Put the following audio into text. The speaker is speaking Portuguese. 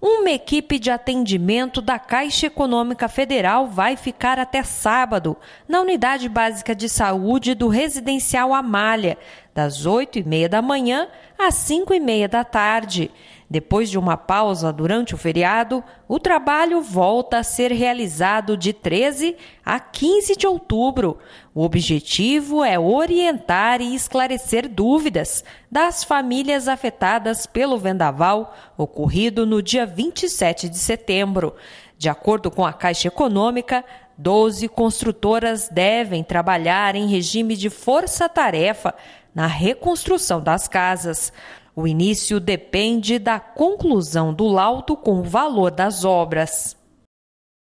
uma equipe de atendimento da Caixa Econômica Federal vai ficar até sábado na Unidade Básica de Saúde do Residencial Amália, das 8 e meia da manhã às 5 e meia da tarde. Depois de uma pausa durante o feriado, o trabalho volta a ser realizado de 13 a 15 de outubro. O objetivo é orientar e esclarecer dúvidas das famílias afetadas pelo vendaval ocorrido no dia 27 de setembro. De acordo com a Caixa Econômica, 12 construtoras devem trabalhar em regime de força-tarefa na reconstrução das casas. O início depende da conclusão do laudo com o valor das obras.